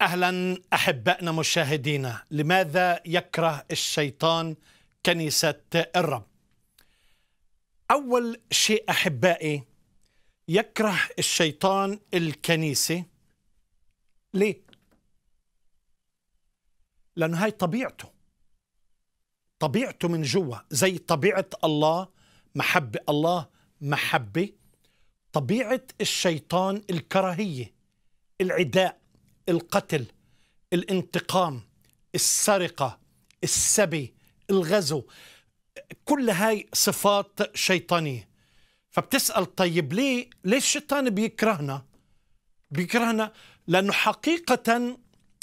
اهلا احبائنا مشاهدينا لماذا يكره الشيطان كنيسه الرب اول شيء احبائي يكره الشيطان الكنيسه ليه لانه هاي طبيعته طبيعته من جوا زي طبيعه الله محبه الله محبه طبيعه الشيطان الكراهيه العداء القتل الانتقام السرقة السبي الغزو كل هاي صفات شيطانية فبتسأل طيب ليه ليش الشيطان بيكرهنا بيكرهنا لأنه حقيقة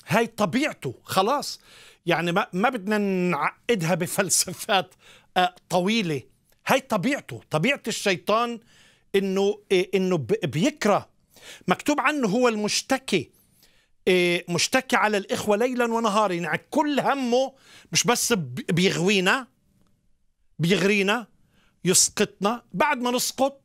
هاي طبيعته خلاص يعني ما, ما بدنا نعقدها بفلسفات آه، طويلة هاي طبيعته طبيعة الشيطان انه انه بيكره مكتوب عنه هو المشتكي إيه، مشتكي على الإخوة ليلا ونهارا يعني كل همه مش بس بيغوينا بيغرينا يسقطنا بعد ما نسقط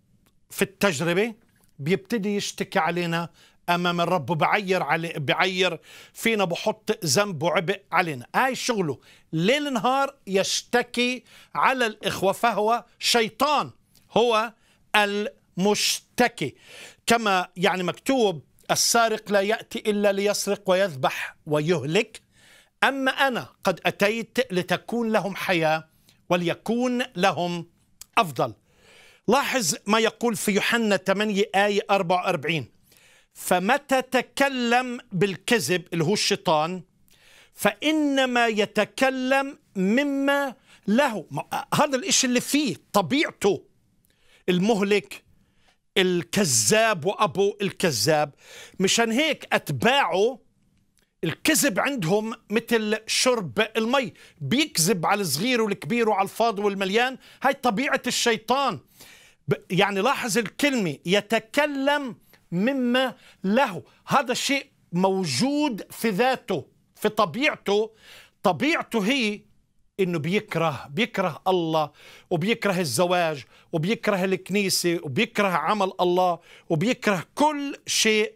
في التجربة بيبتدي يشتكي علينا امام الرب بعير علي بعير فينا بحط ذنب وعبء علينا هاي شغله ليل نهار يشتكي على الاخوه فهو شيطان هو المشتكي كما يعني مكتوب السارق لا يأتي إلا ليسرق ويذبح ويهلك أما أنا قد أتيت لتكون لهم حياة وليكون لهم أفضل لاحظ ما يقول في يوحنا 8 آية 44 فمتى تكلم بالكذب اللي هو الشيطان فإنما يتكلم مما له هذا الإشي اللي فيه طبيعته المهلك الكذاب وأبو الكذاب مشان هيك أتباعه الكذب عندهم مثل شرب المي بيكذب على الصغير والكبير وعلى الفاضي والمليان هاي طبيعة الشيطان يعني لاحظ الكلمة يتكلم مما له هذا الشيء موجود في ذاته في طبيعته طبيعته هي انه بيكره بيكره الله وبيكره الزواج وبيكره الكنيسه وبيكره عمل الله وبيكره كل شيء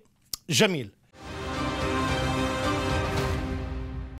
جميل